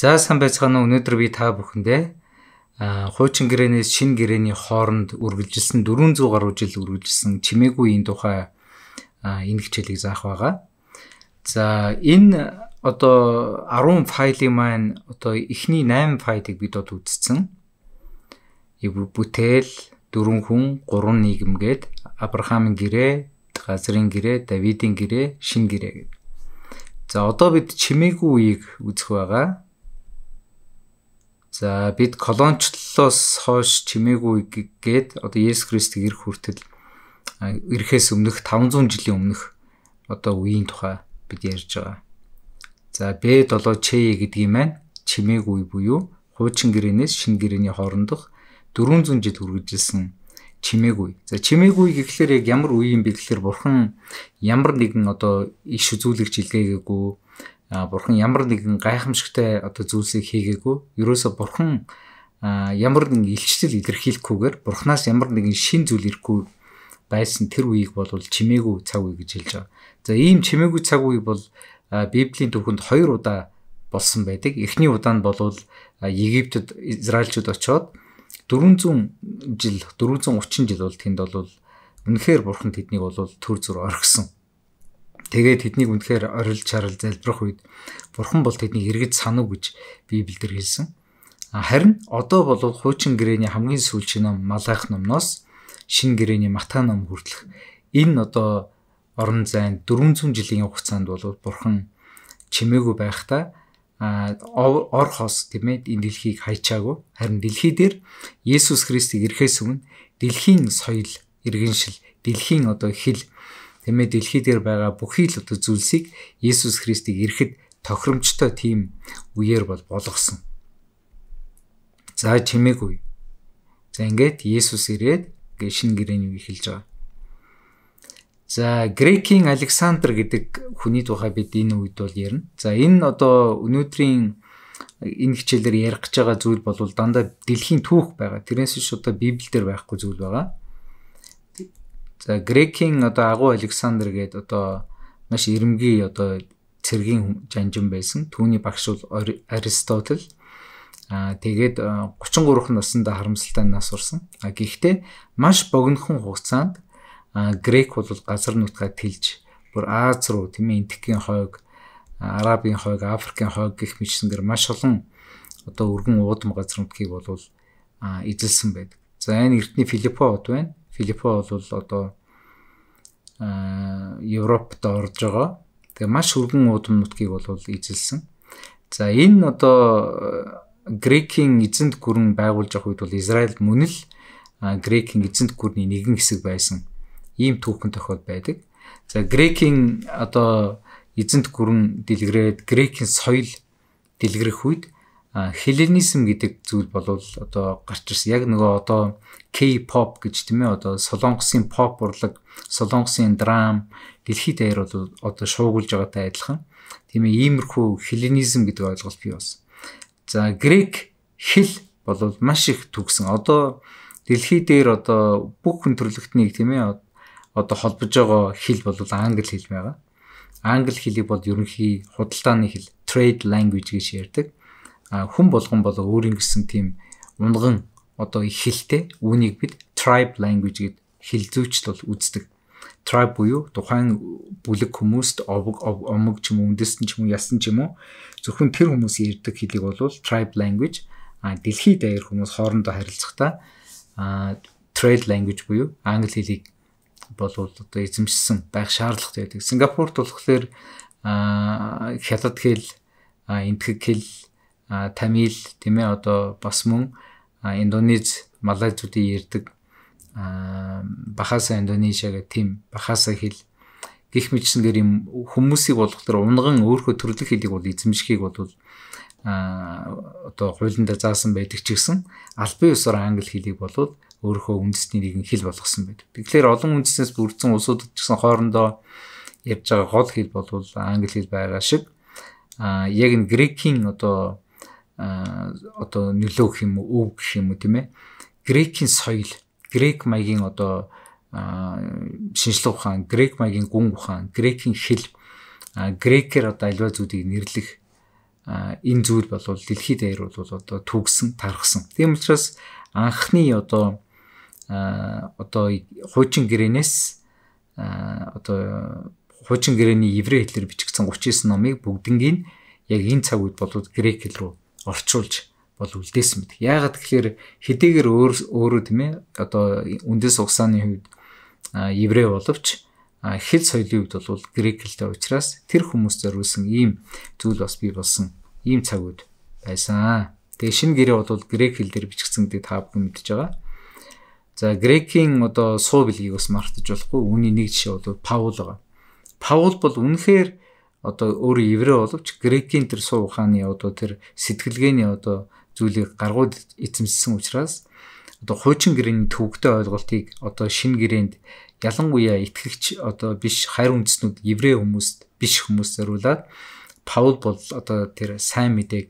За сан байцгаана өнөөдөр би та бүхэндээ хуучин гэрээнээс шин гэрээний хооронд үргэлжилсэн 400 гаруй жил үргэлжилсэн чимээгүй энэ тухай энэ хичээлийг заах байгаа. За энэ одоо 10 файлын маань одоо эхний 8 файлыг бид одоо үзсэн. Бүтээл, дөрөн хүн, гурван нийгэм гээд Авраамын гэрээ, Газрын гэрээ, Давидын гэрээ, шин гэрээ гэдэг. За одоо бид чимээгүй үеийг үзэх байгаа. За бид колончлолоос хойш чимээгүй гээд одоо Есүс Христийг ирэх хүртэл ирэхээс өмнөх 500 жилийн өмнөх одоо үеийн тухай бид ярьж байгаа. За Б7 Чэ гэдэг юм байна. Чимээгүй буюу хуучин гэрээнээс шинэ гэрээний хоорондох 400 жил үргэлжилсэн чимээгүй. За чимээгүй гэхлээр яг ямар үе юм бэ гэхлээр бурхан ямар нэгэн одоо иш үзүүлэг жилгээгээгүй бурхан ямар нэгэн гайхамшигтай одоо зүйлсийг хийгээгүй. Ерөөсө бурхан ямар нэгэн илчлэл илэрхийлэхгүйгээр бурханаас ямар нэгэн шин зүйл ирэхгүй байсан тэр үеийг бол чимээгүй цаг үе гэж хэлж байгаа. За ийм чимээгүй цаг үе бол Библийн түүхэнд хоёр удаа болсон байдаг. Эхний удаа нь болвол Египтэд Израильчууд очоод 400 жил 430 жил бол тэнд бол үнэхээр бурхан тэднийг бол төр зур оргисон Тэгээд тэднийг үнэхээр орилж харал залбирах үед бурхан бол тэднийг эргэж санав гэж Библиэлд хэлсэн. Харин одоо бол хуучин гэрээний хамгийн сүүлийн ном Малах номноос шин гэрээний Матан ном хүртэлх энэ одоо орон зайн 400 жилийн хугацаанд бол бурхан чимээгүй байхдаа ор хос тийм ээ энэ дэлхийг хайчаагүй харин дэлхий дээр Есүс Христийг ирэхээс өмнө дэлхийн соёл, иргэншил, дэлхийн одоо хэл Тэмээ дэлхий дээр байгаа бүхий л одоо зүйлсийг Есүс Христийг ирэхэд тохиромжтой тийм үеэр бол болгосон. За чимээгүй. За ингээд Есүс ирээд гээ шин гэрээн юу эхэлж байгаа. За Грекийн Александр гэдэг хүний тухай бид энэ үед бол ярина. За энэ одоо өнөөдрийн энэ хичээлээр ярих гэж байгаа зүйл бол дандаа дэлхийн түүх байгаа. Тэрнээс биш одоо Библиэлд байхгүй зүйл байгаа. За Грекийн одоо агуу Александр гээд одоо маш эрэмгийн одоо цэргийн жанжин байсан. Түүний багш бол Аристотл. Аа тэгээд 33 наснда харамсалтай нас урсан. А гэхдээ маш богинохон хугацаанд Грек бол газар нутгаа тэлж бүр Аз руу тийм ээ Энтикийн хойг, Арабын хойг, Африкийн хойг гэх мэтсэнгээр маш олон одоо өргөн уудам газар нутгийг бол эзэлсэн байдаг. За энэ Эрдэнэ Филиппо од байна. Филиппо бол одоо э, Европт орж байгаа. Тэгээ маш өргөн уудам нутгийг бол эзэлсэн. За энэ одоо э, Грекийн эзэнт гүрэн байгуулж авах үед бол Израиль мөн л э, Грекийн эзэнт гүрний нэгэн хэсэг байсан. Ийм түүхэн тохиол байдаг. За Грекийн одоо эзэнт гүрэн дэлгэрээд Грекийн соёл дэлгэрэх үед хеленизм гэдэг зүйл болвол одоо гарч ирсэн. Яг нөгөө одоо K-pop гэж тийм ээ одоо солонгосын pop урлаг, солонгосын драм дэлхийд даяар бол одоо шуугуулж байгаатай адилхан. Тийм ээ иймэрхүү хеленизм гэдэг ойлголт бий болсон. За грек хэл болвол маш их төгсөн. Одоо дэлхий дээр одоо бүх хүн төрлөختнийг тийм ээ одоо холбож байгаа хэл болвол англи хэл байгаа. Англи хэлийг бол ерөнхий худалдааны хэл, trade language гэж ярьдаг хүн болгон болоо өөрийн гэсэн тийм унган одоо их хэлтэй үүнийг бид tribe language гэд хилзүүчл бол үздэг. Tribe буюу тухайн бүлэг хүмүүст овг омог ч юм уу үндэстэн ч юм уу ясан ч юм уу зөвхөн тэр хүмүүс ярьдаг хэлийг бол tribe language а дэлхийд даяар хүмүүс хоорондоо харилцахдаа а trail language буюу англи хэлийг болвол одоо эзэмшсэн байх шаардлагатай байдаг. Сингапурт болохоор хятад хэл, энтгэг хэл, тамил тийм ээ одоо бас мөн индонез малайзуудын ярддаг бахаса индонезиа гэх тийм бахаса хэл гих мэтснээр юм хүмүүсийг болох төр унган өөрөө төрөлх хэлийг бол эзэмшхийг бол а одоо хуулинд заасан байдаг ч гэсэн аль бие усаар англи хэлийг болоод өөрөө үндэсний нэгэн хэл болгосон байдаг. Тэгэхээр олон үндэснээс бүрдсэн улсуудад ч гэсэн хоорондоо ярьж байгаа гол хэл бол англи хэл байгаа шиг а яг энэ грекийн одоо одоо нөлөө гэх юм уу өв гэх юм уу тийм ээ грекийн соёл грек маягийн одоо шинжлэх ухаан грек маягийн гүн ухаан грекийн хэл грекээр одоо альва зүйлийг нэрлэх энэ зүйл бол дэлхийд даяар бол одоо түгсэн тархсан тийм учраас анхны одоо одоо хуучин гэрээнээс одоо хуучин гэрээний еврей хэлээр бичигдсэн 39 номыг бүгднийг яг энэ цаг үед болоод грек хэл рүү орчуулж бол үлдээсэн мэт. Яагаад тэгэхээр хэдийгээр өөр өөрөө тийм ээ одоо үндэс угсааны үед еврей боловч хэл соёлын үед бол греклтэй уулзраас тэр хүмүүс зориулсан ийм зүйл бас бий болсон. Ийм цаг үед байсан. Тэгээ шинэ гэрээ бол грек хэл дээр бичигдсэн гэдэг та бүхэн мэдж байгаа. За грекийн одоо суу билгийг бас мартаж болохгүй. Үүний нэг жишээ бол Паул байгаа. Паул бол үнэхээр одоо өөрөө еврей боловч грекийн тэр суу ухааны одоо тэр сэтгэлгээний одоо зүйлийг гаргууд эзэмссэн учраас одоо хуучин гэрээний төвөгтэй ойлголтыг одоо шинэ гэрээнд ялангуяа итгэгч одоо биш хайр үндэснүүд еврей хүмүүст биш хүмүүст зориулаад Паул бол одоо тэр сайн мэдээг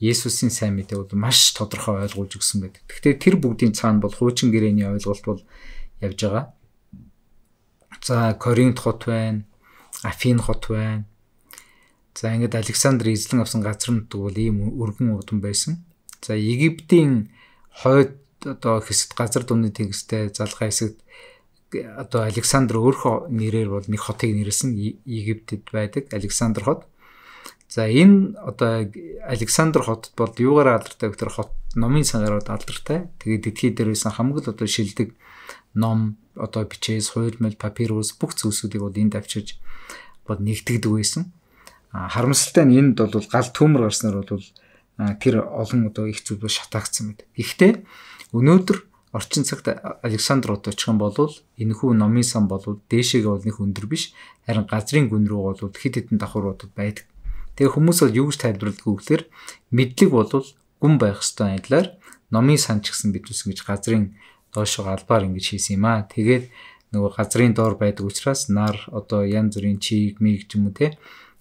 Есүсийн сайн мэдээ бол маш тодорхой ойлгуулж өгсөн гэдэг. Гэхдээ тэр бүгдийн цаана бол хуучин гэрээний ойлголт бол явж байгаа. За Коринт хот байна, Афин хот байна, За ингээд Александр эзлэн авсан газар нь тэгвэл ийм өргөн урдам байсан. За Египтийн хойд одоо хэсэгт газар дүмний тэнгистэй залгаа хэсэгт одоо Александр өөрх нэрээр бол нэг хотыг нэрлсэн Египтэд байдаг Александр хот. За энэ одоо Александр хотод бол юугаар алдартай вэ гэхээр хот номын санаараа алдартай. Тэгээд эдгээр дээр байсан хамгийн одоо шилдэг ном одоо бичээс, хуйлмал, папирус бүх зүйлсүүдийг бол энд авчирж бод нэгтгэдэг байсан. Харамсалтай нь энд бол гал төмөр гарснаар бол тэр олон одоо их зүйлөөр шатаагдсан мэд. Гэхдээ өнөөдөр орчин цагт Александр Уточхан болвол энэхүү номын сан болвол дээшээгээ бол нэг өндөр биш харин газрын гүн рүү болвол хид хідэн давхар бодод байдаг. Тэгээ хүмүүс бол юу гэж тайлбарладаг вэ гэхээр мэдлэг болвол гүн байх ёстой айлаар номын сан ч гэсэн бид үс ингэж газрын доошоо албаар ингэж хийсэн юм аа. Тэгээд нөгөө газрын доор байдаг учраас нар одоо янз бүрийн чиг миг ч юм уу те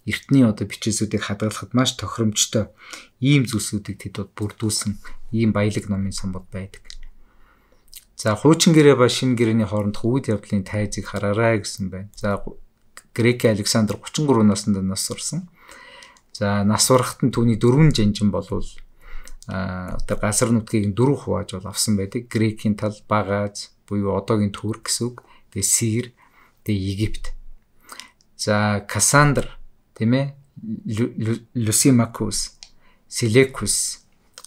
эртний одоо бичээсүүдийг хадгалахад маш тохиромжтой ийм зүйлсүүдийг тэд бүрдүүлсэн ийм баялаг номын сонгод байдаг. За хуучин гэрээ ба шинэ гэрээний хоорондох үед явдлын тайзыг хараарай гэсэн байна. За Грек Александр 33 наснда нас урсан. За нас урахад нь түүний дөрвөн жанжин болвол а одоо газар нутгийг дөрөв хувааж бол авсан байдаг. Грекийн тал Багаз буюу одоогийн Турк гэсэн үг. Тэгээ Сир, тэгээ Египт. За Кассандр тийм ээ? Люсимакус, Селекус,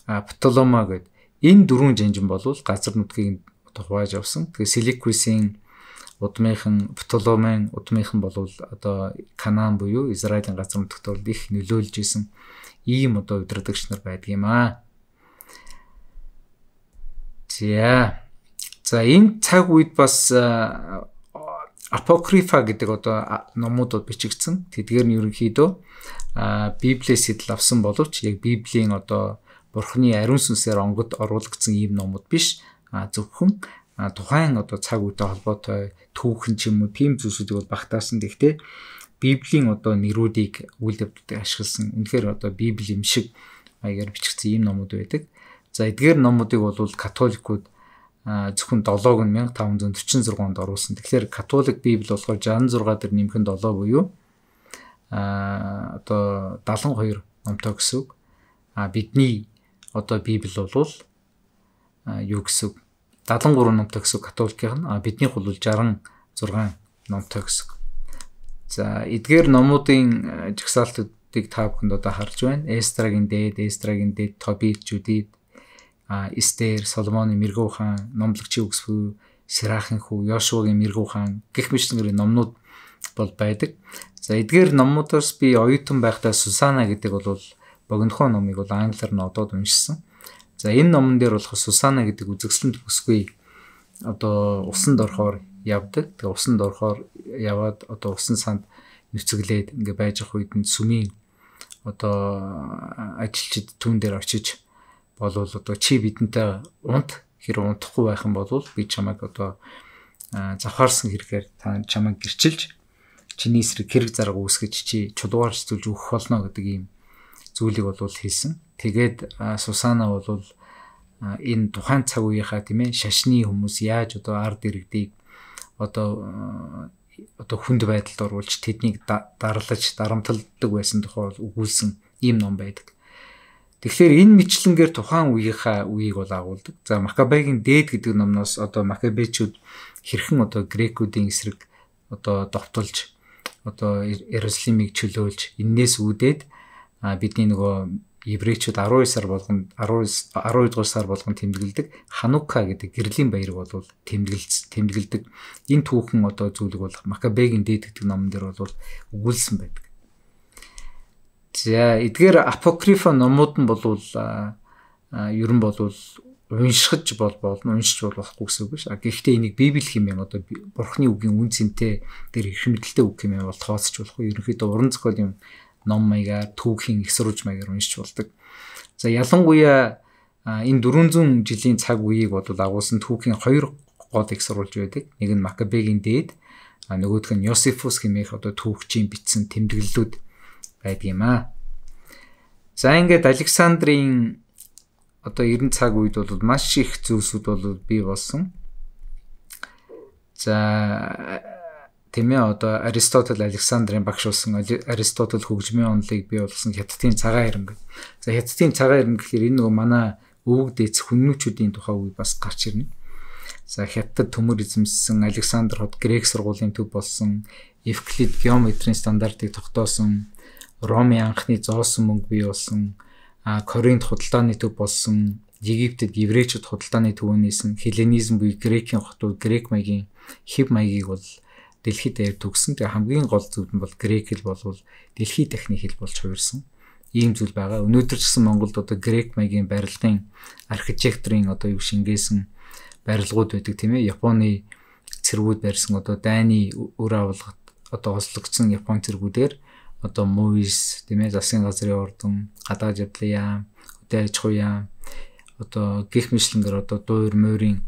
Птолома гэд энэ дөрвөн жанжин бол газар нутгийг хувааж явсан. Тэгэхээр Селекусийн удмынхан Птоломын удмынхан бол одоо Канаан буюу Израилийн газар нутгад бол их нөлөөлж исэн ийм одоо удирдагч нар байдгийм аа. За. За энэ цаг үед бас апокрифа гэдэг одоо номуудад бичигдсэн. Тэдгээр нь ерөнхийдөө Библиэс идэл авсан боловч яг Библийн одоо Бурхны ариун сүнсээр онгод оруулагдсан ийм номууд биш. Зөвхөн тухайн одоо цаг үетэй холбоотой түүхэн ч юм уу тийм зүйлсүүдийг бол багтаасан. Гэхдээ Библийн одоо нэрүүдийг үйл явдлыг ашигласан. Үнэхээр одоо Библи юм шиг маягаар бичигдсэн ийм номууд байдаг. За эдгээр номуудыг бол католикууд зөвхөн 7-ог нь 1546 онд оруулсан. Тэгэхээр католик библ болохоор 66 дээр нэмэх нь 7 буюу а одоо 72 номтой гэсэн үг. А бидний одоо библ бол юу гэсэн үг? 73 номтой гэсэн үг католикийнх нь. А бидний хувьд бол 66 номтой гэсэн үг. За эдгээр номуудын жагсаалтуудыг та бүхэнд одоо харж байна. Эстрагийн дээд, Эстрагийн дээд, Тобит, Жудит Эстер, Соломоны мэрэгүү хаан, номлогчийн үгсгүй, Сирахийн хүү, Йошуагийн мэрэгүү хаан гэх мэтчнэрийн номнууд бол байдаг. За эдгээр номнуудаас би оюутан байхдаа Сусана гэдэг бол богинохон номыг бол англиар нь одоод уншсан. За энэ номон дээр болох Сусана гэдэг үзэсгэлэнт бүсгүй одоо усанд орохоор явдаг. Тэгээ усанд орохоор яваад одоо усан санд нүцгэлээд ингээ байж ах үед нь сүмийн одоо ажилчид түн дээр очиж болвол одоо чи бидэнтэй унт хэрэг унтахгүй байх юм бол би чамайг одоо завхаарсан хэрэгээр та чамайг гэрчилж чиний эсрэг хэрэг зарга үүсгэж чи чулуугарч зүйлж өгөх болно гэдэг ийм зүйлийг болвол хэлсэн. Тэгээд Сусана болвол энэ тухайн цаг үеийнхаа тийм ээ шашны хүмүүс яаж одоо ард иргэдийг одоо одоо хүнд байдалд оруулж тэднийг дарлаж дарамталдаг байсан тухай өгүүлсэн ийм ном байдаг. Тэгэхээр энэ мэтлэнгээр тухайн үеийнхаа үеийг бол агуулдаг. За Макабегийн дээд гэдэг номноос одоо Макабечүүд хэрхэн одоо грекүүдийн эсрэг одоо довтолж одоо Иерусалимыг чөлөөлж эннээс үүдээд бидний нөгөө еврейчүүд 19 сар болгон 19 12 дугаар сар болгон тэмдэглэдэг ханука гэдэг гэрлийн баяр бол тэмдэглэл тэмдэглэдэг энэ түүхэн одоо зүйлэг бол макабегийн дээд гэдэг номн дээр бол өгүүлсэн байдаг. За эдгээр апокрифа номууд нь болвол ер нь болвол уншихж бол болно уншиж болохгүй гэсэн үг биш. А гэхдээ энийг библ хэмээн одоо бурхны үгийн үн цэнтэй дээр их мэдлэлтэй үг хэмээн бол тооцч болохгүй. Ерөнхийдөө уран зохиол юм ном маягаар түүхийн их сурвалж маягаар уншиж болдог. За ялангуяа энэ 400 жилийн цаг үеийг бол агуулсан түүхийн хоёр гол их сурвалж байдаг. Нэг нь Макабегийн дээд, нөгөөх нь Йосифус хэмээх одоо түүхчийн бичсэн тэмдэглэлүүд байдаг юм аа. За ингээд Александрийн одоо 90 цаг үед бол маш их зүйлсүүд бол бий болсон. За тийм ээ одоо Аристотель Александрийн багш болсон Аристотель хөгжмийн онолыг бий болсон хятадын цагаан ирнэ. За хятадын цагаан ирнэ гэхээр энэ нөгөө манай өвөг дээц хүннүүчүүдийн тухай үе бас гарч ирнэ. За хятад төмөр эзэмссэн Александр хот грек сургуулийн төв болсон Евклид геометрийн стандартыг тогтоосон Ромын анхны зоосон мөнгө бий болсон Коринт худалдааны төв болсон Египтэд еврейчүүд худалдааны төвөөс нь хеленизм буюу грекийн хотууд грек маягийн хэв маягийг бол дэлхийд дээр төгсөн. Тэгээ хамгийн гол зүйл нь бол грек хэл болвол дэлхий дахны хэл болж хувирсан. Ийм зүйл байгаа. Өнөөдөр ч гэсэн Монголд одоо грек маягийн барилгын архитектурын одоо юу шингээсэн барилгууд байдаг тийм ээ. Японы цэргүүд барьсан одоо дайны өр авалгад одоо ослогдсон Япон цэргүүдээр одоо movies тийм ээ засгийн газрын ордон гадаад явдлын яам хөдөө аж ахуйн яам одоо гих мэтлэнээр одоо дуур морийн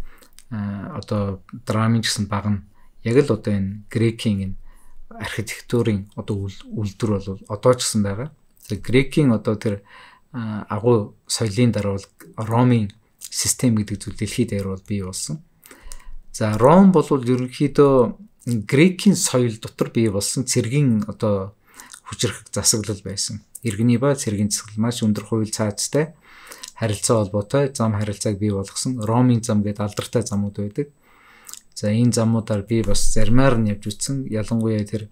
одоо драмын гэсэн баг нь яг л одоо энэ грекийн энэ архитектурын одоо үйлдвэр бол одоо ч гэсэн байгаа. Тэр грекийн одоо тэр агуу соёлын дараа бол ромын систем гэдэг зүйл дэлхийд дээр бол бий болсон. За ром бол ерөнхийдөө грекийн соёл дотор бий болсон цэргийн одоо хүчрэх засаглал байсан. Иргэний ба цэргийн засаглал маш өндөр хувь цаацтай харилцаа холбоотой зам харилцааг бий болгосон ромын зам гэдэг алдартай замууд байдаг. За энэ замуудаар би бас зармаар нь явж үтсэн. Ялангуяа тэр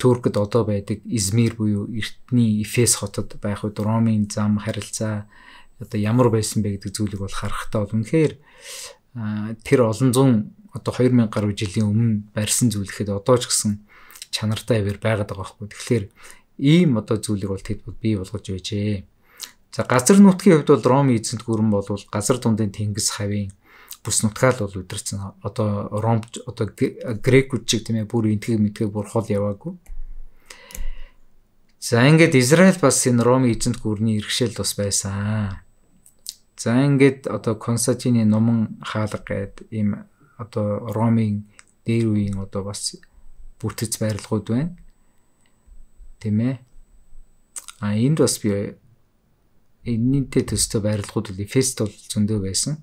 Туркд одоо байдаг Измир буюу Эртний Эфес хотод байх үед ромын зам харилцаа одоо ямар байсан бэ гэдэг зүйлийг бол харахтаа бол үнэхээр тэр олон зуун одоо 2000 гаруй жилийн өмнө барьсан зүйл ихэд одоо ч гэсэн чанартай хэвээр байгаад байгаа байхгүй. Тэгэхээр ийм одоо зүйлийг бол тэд бий болгож байжээ. За газар нутгийн хувьд бол Ром эзэнт гүрэн бол газар дундын тэнгис хавийн бүс нутгаал бол өдөрцөн одоо Ром одоо грекүүд чиг тийм ээ бүр энтгийг мэдгээ бурхол яваагүй. За ингээд Израиль бас энэ Ром эзэнт гүрний иргэшэл бас байсан. За ингээд одоо Константины номон хаалга гээд ийм одоо Ромын дээр үеийн одоо бас бүртгэц байрлагууд байна. Тийм ээ. А энд бас би энэнтэй төстэй байрлагууд бол Эфест бол зөндөө байсан.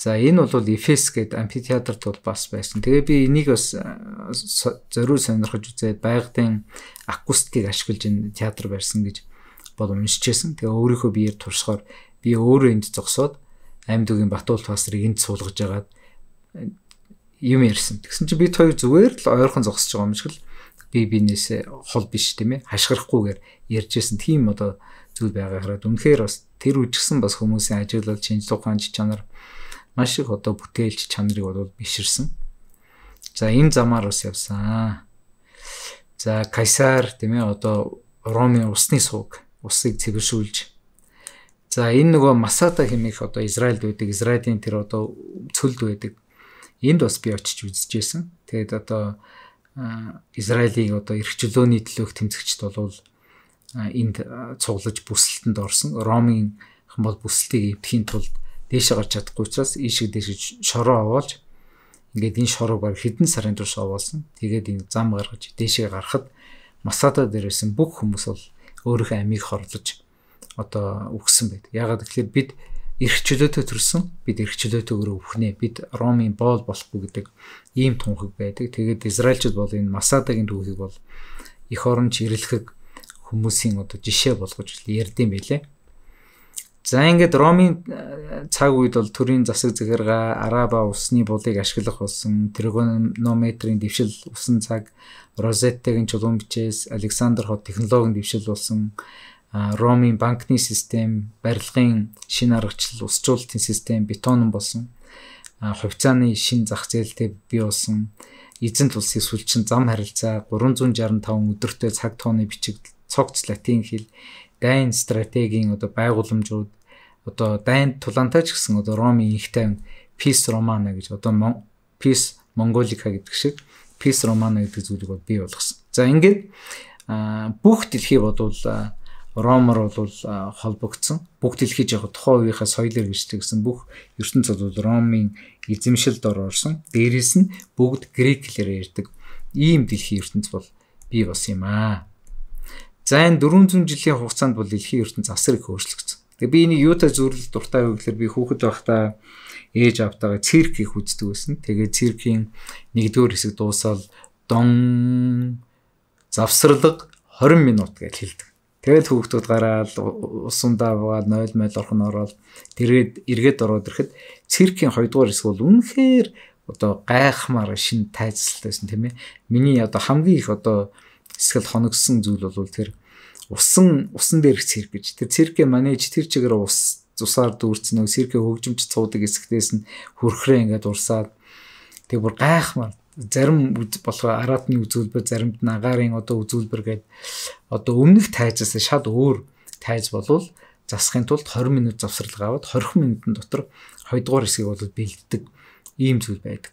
За энэ бол Эфес гэдэг амфитеатрт бол бас байсан. Тэгээ би энийг бас зориур сонирхож үзээд байгдын акустикийг ашиглаж энэ театр барьсан гэж бод уншижсэн. Тэгээ өөрийнхөө биеэр туршихоор би өөрөө энд зогсоод Амдүгийн Батуул тасрыг энд суулгаж агаад юм ярьсан. Тэгсэн чинь бид хоёр зүгээр л ойрхон зогсож байгаа юм шиг л би бинээсээ хол биш тийм ээ хашгирахгүйгээр ярьжсэн тийм одоо зүйл байгаа хараад үнэхээр бас тэр үжигсэн бас хүмүүсийн ажиглал шинж тухайн чанар маш их одоо бүтээлч чанарыг бол биширсэн. За энэ замаар бас явсан. За Кайсар тийм ээ одоо Ромын усны сууг усыг цэвэршүүлж За энэ нөгөө Масата хэмээх одоо Израильд байдаг Израилийн тэр одоо цөлд байдаг Энд бас би очиж үзэжсэн. Тэгээд одоо Израилийн одоо эрх чөлөөний төлөөх тэмцэгчд болвол энд цуглаж бүсэлтэнд орсон. Ромын бол бүсэлтийг эвдэхийн тулд дээшээ гарч чадахгүй учраас ийшээ дээшээ шороо овоолж ингээд энэ шорог баг хэдэн сарын турш овоолсон. Тэгээд энэ зам гаргаж дээшээ гарахад Масада дээрсэн бүх хүмүүс бол өөрийнхөө амийг хорлож одоо үгсэн байд. Ягаад гэвэл бид эрх чөлөөтэй төрсөн бид эрх чөлөөтэйгээр өвхнээ бид ромын боол болохгүй гэдэг ийм тунхаг байдаг тэгээд израильчууд бол энэ масадагийн түүхийг бол их оронч ирэлхэг хүмүүсийн одоо жишээ болгож ярьдсан байлээ За ингээд Ромын э, цаг үед бол төрийн засаг захиргаа Араба усны булыг ашиглах болсон тригонометрийн дэвшил усан цаг Розеттагийн чулуун бичээс Александр хот технологийн дэвшил болсон Ромын банкны систем, барилгын шин аргачлал, усжуулалтын систем бетонн болсон. Хувьцааны шин зах зээлтэй бий болсон. Эзэнт улсын сүлжин зам харилцаа 365 өдөртөө цаг тооны бичиг цогц латин хэл, дайн стратегийн одоо байгууламжууд одоо дайн тулаантай ч гэсэн одоо Ромын их тайван Peace Romana гэж одоо Peace Mongolica гэдэг шиг Peace Romana гэдэг зүйлийг бий болгосон. За ингээд бүх дэлхий бодвол Ромор бол холбогдсон. Бүх дэлхийж яг тухайн үеийнхээ соёлоор гэрчлэгсэн бүх ертөнцид бол Ромын эзэмшилд орсон. Дээрээс нь бүгд грек хэлээр ярьдаг. Ийм дэлхийн ертөнц бол бий болсон юм аа. За энэ 400 жилийн хугацаанд бол дэлхийн ертөнц асар их өөрчлөгдсөн. Тэгээ би энийг юутай зөвлөл дуртай вэ гэхээр би хүүхэд байхдаа ээж автагаа цирк их үздэг байсан. Тэгээ циркийн 1-р хэсэг дуусаад дон завсарлаг 20 минут гэж хэлдэг. Тэгэл хүүхдүүд гараад усандаа буугаад 0 мэл орхон ороод тэргээд эргээд ороод ирэхэд циркийн 2 дугаар хэсэг бол үнэхээр одоо гайхмаар шин тайцлалтай байсан тийм ээ. Миний одоо хамгийн их одоо эсвэл хоногсон зүйл бол тэр усан усан дээрх цирк гэж. Тэр циркийн манеж тэр чигээр ус зусаар дүүрцэн нэг циркийн хөгжимч цуудаг хэсэгтээс нь хөрхрөө ингээд урсаад тэг бүр гайхмаар зарим болохоор араатны үзүүлбэр заримд нагарын одоо үзүүлбэр гээд одоо өмнөх тайзаас шал өөр тайз болвол засахын тулд 20 минут завсралгаа аваад 20 минутын дотор 2 дугаар хэсгийг бол бэлддэг ийм зүйл байдаг.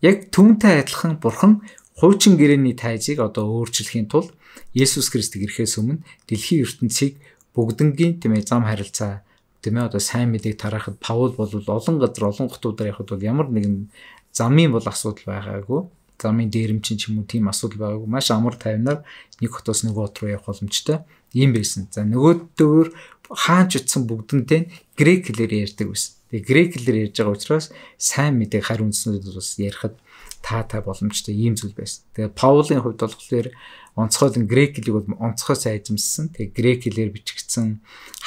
Яг түнтэй адилхан бурхан хуучин гэрээний тайзыг одоо өөрчлөхийн тулд Есүс Христ ирэхээс өмнө дэлхийн ертөнцийг бүгднгийн тийм ээ зам харилцаа тийм ээ одоо сайн мэдээг тарахад Паул бол олон газар олон хотуудаар явхад бол ямар нэгэн замын бол асуудал байгаагүй замын дээрэмчин ч юм уу тийм асуудал байгаагүй маш амар тайвнаар нэг хотоос нөгөө хот руу явах боломжтой юм байсан. За нөгөөдөөр хаанч утсан бүгдэнтэй грек хэлээр ярьдаг байсан. Тэгээ грек хэлээр ярьж байгаа учраас сайн мэдээг хар үндснүүд бас ярихад таатай боломжтой ийм зүйл байсан. Тэгээ Паулийн хувьд болохоор онцгой грек хэлийг бол онцгой сайжмсан. Тэгээ грек хэлээр бичигдсэн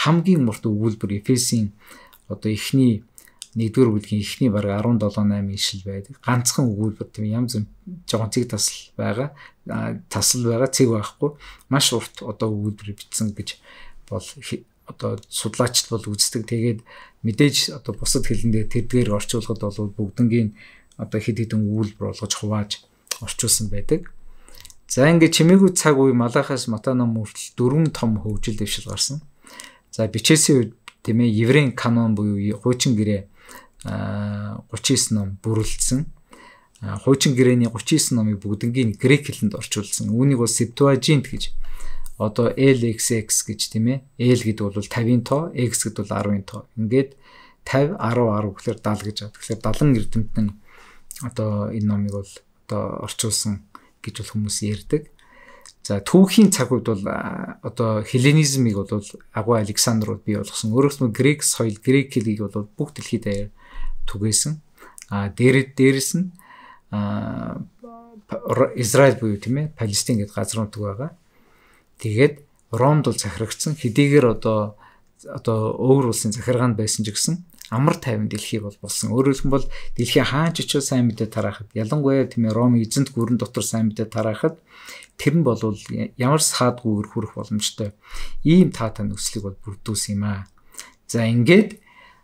хамгийн мурд өгүүлбэр Эфесийн одоо эхний 1-р бүлгийн эхний баг 17-8 ишл байдаг. Ганцхан өгүүлбэр тийм янз бүр жоохон цэг тасал байгаа. Тасал байгаа, цэг байхгүй. Маш урт одоо өгүүлбэр бичсэн гэж бол одоо судлаачд бол үздэг. Тэгээд мэдээж одоо бусад хэлэндээ тэрдгээр орчуулгад бол бүгднгийн одоо хид хідэн үйлбэр болгож хувааж орчуулсан байдаг. За ингээд чимээгүй цаг үе Малахаас Матаном хүртэл дөрвөн том хөгжил дэвшил гарсан. За бичээсийн үед тийм ээ еврей канон буюу хуучин гэрээ 39 ном бүрэлдсэн. Хуучин гэрээний 39 номыг бүгднийг грек хэлэнд орчуулсан. Үүнийг бол Septuagint гэж одоо LXX гэж тийм ээ. L гэдэг бол 50-ын тоо, X гэдэг бол 10-ын тоо. Ингээд 50 10 10 гэхэлэр 70 гэж байна. Тэгэхээр 70 эрдэмтэн одоо энэ номыг бол одоо орчуулсан гэж бол хүмүүс ярьдаг. За түүхийн цагууд бол одоо хеленизмыг бол агуу Александрууд бий болгосон. Өөрөөр хэлбэл грек соёл, грек хэлийг бол бүх дэлхийд аяар түгээсэн. А дээрэд дээрэс нь а Израиль буюу тийм ээ Палестин гэдэг газрууд байгаа. Тэгээд Ромд бол захирагдсан. Хэдийгээр одоо одоо өөр улсын захиргаанд байсан ч гэсэн амар тайван дэлхийг бол болсон. Өөрөөр хэлбэл бол дэлхийн хаан ч ч сайн мэдээ тараахад ялангуяа тийм ээ Ром эзэнт гүрэн дотор сайн мэдээ тараахад тэр нь бол ямар саадгүй өр хүрэх боломжтой. Ийм таатай нөхцөлийг бол бүрдүүлсэн юм аа. За ингээд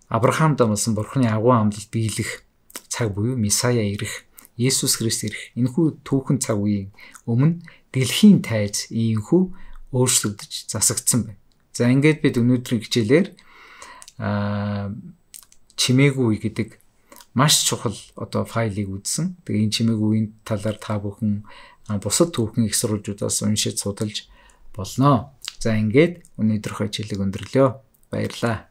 Авраам дамсан бурхны агуу амлалт биелэх цаг буюу Месая ирэх, Есүс Христ ирэх. Энэхүү түүхэн цаг үеийн өмнө дэлхийн тайз ийхүү өөрчлөгдөж засагдсан байна. За ингээд бид өнөөдрийн хичээлээр аа чимээгүй гэдэг маш чухал одоо файлыг үзсэн. Тэгээ энэ чимээгүй талаар та бүхэн бусад түүхэн их сурвалжуудаас уншиж судалж болно. За ингээд өнөөдрийнхөө хичээлийг өндөрлөө. Баярлалаа.